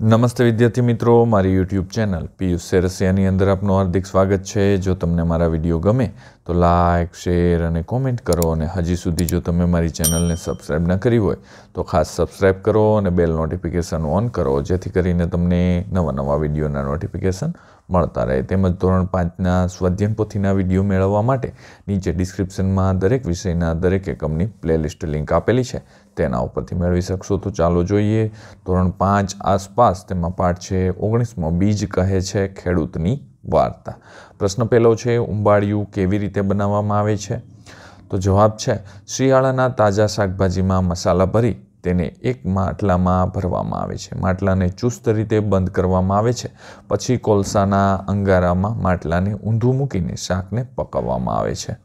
નમસ્તે વિદ્યાર્થી મિત્રો મારી યુટ્યુબ ચેનલ પિયુષ સેરસિયાની અંદર આપનું હાર્દિક સ્વાગત છે જો તમને મારા વિડીયો ગમે તો લાઇક શેર અને કોમેન્ટ કરો અને હજી સુધી જો તમે મારી ચેનલને સબસ્ક્રાઈબ ન કરી હોય તો ખાસ સબસ્ક્રાઈબ કરો અને બેલ નોટિફિકેશન ઓન કરો જેથી કરીને તમને નવા નવા વિડીયોના નોટિફિકેશન મળતા રહે તેમજ ધોરણ પાંચના સ્વાધ્યાન પોથીના વિડીયો મેળવવા માટે નીચે ડિસ્ક્રિપ્શનમાં દરેક વિષયના દરેક એકમની પ્લેલિસ્ટ લિંક આપેલી છે તેના ઉપરથી મેળવી શકશો તો ચાલો જોઈએ ધોરણ પાંચ આસપાસ તેમાં પાઠ છે ઓગણીસમો બીજ કહે છે ખેડૂતની વાર્તા પ્રશ્ન પહેલો છે ઉંબાળિયું કેવી રીતે બનાવવામાં આવે છે તો જવાબ છે શિયાળાના તાજા શાકભાજીમાં મસાલા ભરી તેને એક માટલામાં ભરવામાં આવે છે માટલાને ચુસ્ત રીતે બંધ કરવામાં આવે છે પછી કોલસાના અંગારામાં માટલાને ઊંધું મૂકીને શાકને પકવવામાં આવે છે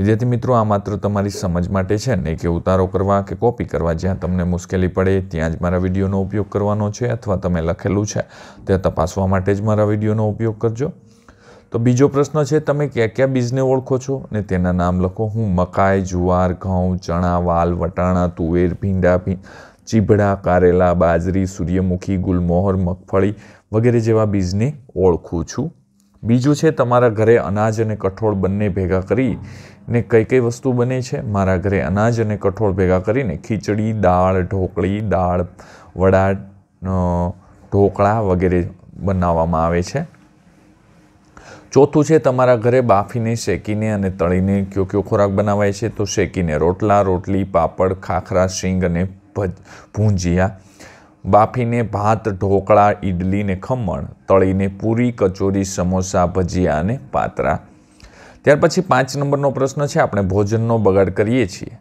વિદ્યાર્થી મિત્રો આ માત્ર તમારી સમજ માટે છે ને કે ઉતારો કરવા કે કોપી કરવા જ્યાં તમને મુશ્કેલી પડે ત્યાં જ મારા વિડીયોનો ઉપયોગ કરવાનો છે અથવા તમે લખેલું છે તે તપાસવા માટે જ મારા વિડીયોનો ઉપયોગ કરજો તો બીજો પ્રશ્ન છે તમે કયા કયા બીજને ઓળખો છો ને તેના નામ લખો હું મકાઈ જુવાર ઘઉં ચણા વાલ વટાણા તુવેર ભીંડા ચીભડા કારેલા બાજરી સૂર્યમુખી ગુલમોહર મગફળી વગેરે જેવા બીજને ઓળખું છું બીજું છે તમારા ઘરે અનાજ અને કઠોળ બંને ભેગા કરીને કઈ કઈ વસ્તુ બને છે મારા ઘરે અનાજ અને કઠોળ ભેગા કરીને ખીચડી દાળ ઢોકળી દાળ વડા ઢોકળા વગેરે બનાવવામાં આવે છે ચોથું છે તમારા ઘરે બાફીને શેકીને અને તળીને કયો કયો ખોરાક બનાવાય છે તો શેકીને રોટલા રોટલી પાપડ ખાખરા શીંગ અને ભજ ભૂંજિયા બાફીને ભાત ઢોકળા ઈડલી ને ખમણ તળીને પૂરી કચોરી સમોસા ભજીયા અને પાતરા ત્યાર પછી પાંચ નંબરનો પ્રશ્ન છે આપણે ભોજનનો બગાડ કરીએ છીએ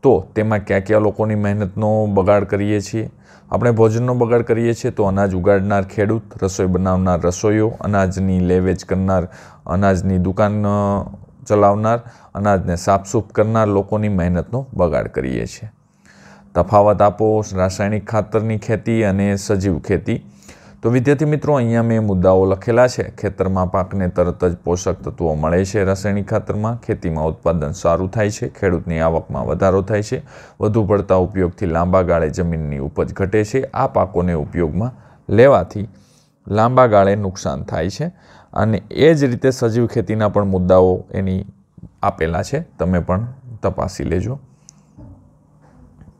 તો તેમાં ક્યાં ક્યાં લોકોની મહેનતનો બગાડ કરીએ છીએ આપણે ભોજનનો બગાડ કરીએ છીએ તો અનાજ ઉગાડનાર ખેડૂત રસોઈ બનાવનાર રસોઈઓ અનાજની લેવેચ કરનાર અનાજની દુકાન ચલાવનાર અનાજને સાફસૂફ કરનાર લોકોની મહેનતનો બગાડ કરીએ છીએ તફાવત આપો રાસાયણિક ખાતરની ખેતી અને સજીવ ખેતી તો વિદ્યાર્થી મિત્રો અહીંયા મેં મુદ્દાઓ લખેલા છે ખેતરમાં પાકને તરત જ પોષક તત્વો મળે છે રાસાયણિક ખાતરમાં ખેતીમાં ઉત્પાદન સારું થાય છે ખેડૂતની આવકમાં વધારો થાય છે વધુ પડતા ઉપયોગથી લાંબા ગાળે જમીનની ઉપજ ઘટે છે આ પાકોને ઉપયોગમાં લેવાથી લાંબા ગાળે નુકસાન થાય છે અને એ જ રીતે સજીવ ખેતીના પણ મુદ્દાઓ એની આપેલા છે તમે પણ તપાસી લેજો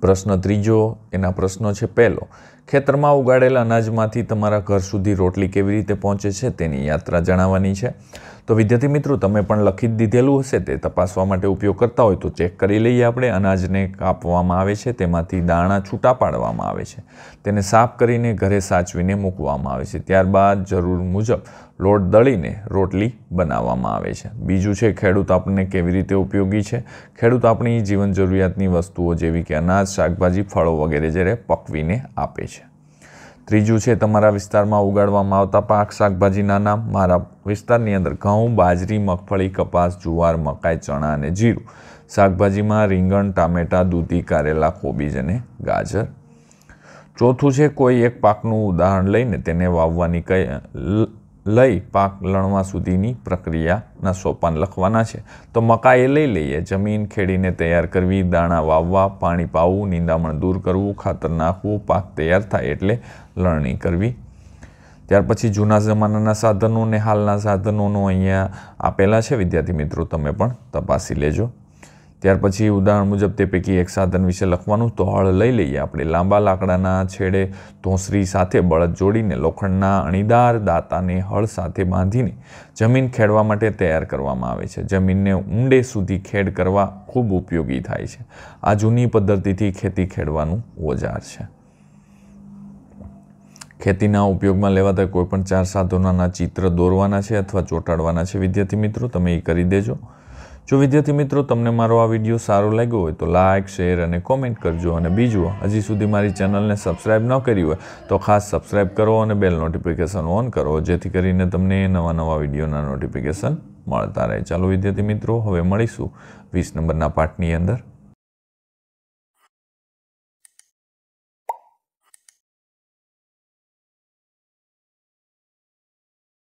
પ્રશ્ન ત્રીજો એના પ્રશ્નો છે પહેલો ખેતરમાં ઉગાડેલા અનાજમાંથી તમારા ઘર સુધી રોટલી કેવી રીતે પહોંચે છે તેની યાત્રા જણાવવાની છે તો વિદ્યાર્થી મિત્રો તમે પણ લખી દીધેલું હશે તે તપાસવા માટે ઉપયોગ કરતા હોય તો ચેક કરી લઈએ આપણે અનાજને કાપવામાં આવે છે તેમાંથી દાણા છૂટા પાડવામાં આવે છે તેને સાફ કરીને ઘરે સાચવીને મૂકવામાં આવે છે ત્યારબાદ જરૂર મુજબ લોટ દળીને રોટલી બનાવવામાં આવે છે બીજું છે ખેડૂત આપણને કેવી રીતે ઉપયોગી છે ખેડૂત આપણી જીવન જરૂરિયાતની વસ્તુઓ જેવી કે અનાજ શાકભાજી ફળો વગેરે જ્યારે પકવીને આપે છે ત્રીજું છે તમારા વિસ્તારમાં ઉગાડવામાં આવતા પાક શાકભાજીના નામ મારા વિસ્તારની અંદર ઘઉં બાજરી મગફળી કપાસ જુવાર મકાઈ ચણા અને જીરું શાકભાજીમાં રીંગણ ટામેટાં દૂધી કારેલા કોબીજ અને ગાજર ચોથું છે કોઈ એક પાકનું ઉદાહરણ લઈને તેને વાવવાની કઈ લઈ પાક લણવા સુધીની પ્રક્રિયાના સોપાન લખવાના છે તો મકાઈ લઈ લઈએ જમીન ખેડીને તૈયાર કરવી દાણા વાવવા પાણી પાવવું નિંદામણ દૂર કરવું ખાતર નાખવું પાક તૈયાર થાય એટલે લણણી કરવી ત્યાર પછી જૂના જમાનાના સાધનો ને હાલના સાધનોનો અહીંયા આપેલા છે વિદ્યાર્થી મિત્રો તમે પણ તપાસી લેજો ત્યાર પછી ઉદાહરણ મુજબ તે પૈકી એક સાધન વિશે લખવાનું તો હળ લઈ લઈએ આપણે લાંબા લાકડાના છેડે ધોંસરી સાથે બળદ જોડીને લોખંડના અણીદાર દાંતાને હળ સાથે બાંધીને જમીન ખેડવા માટે તૈયાર કરવામાં આવે છે જમીનને ઊંડે સુધી ખેડ કરવા ખૂબ ઉપયોગી થાય છે આ જૂની પદ્ધતિથી ખેતી ખેડવાનું ઓજાર છે ખેતીના ઉપયોગમાં લેવાતા કોઈપણ ચાર સાધનોના ચિત્ર દોરવાના છે અથવા ચોંટાડવાના છે વિદ્યાર્થી મિત્રો તમે એ કરી દેજો જો વિદ્યાર્થી મિત્રો તમને મારો આ વિડીયો સારો લાગ્યો હોય તો લાઇક શેર અને કોમેન્ટ કરજો અને બીજું હજી સુધી મારી ચેનલને સબસ્ક્રાઇબ ન કરી હોય તો ખાસ સબસ્ક્રાઇબ કરો અને બેલ નોટિફિકેશન ઓન કરો જેથી કરીને તમને નવા નવા વિડીયોના નોટિફિકેશન મળતા રહે ચાલો વિદ્યાર્થી મિત્રો હવે મળીશું વીસ નંબરના પાઠની અંદર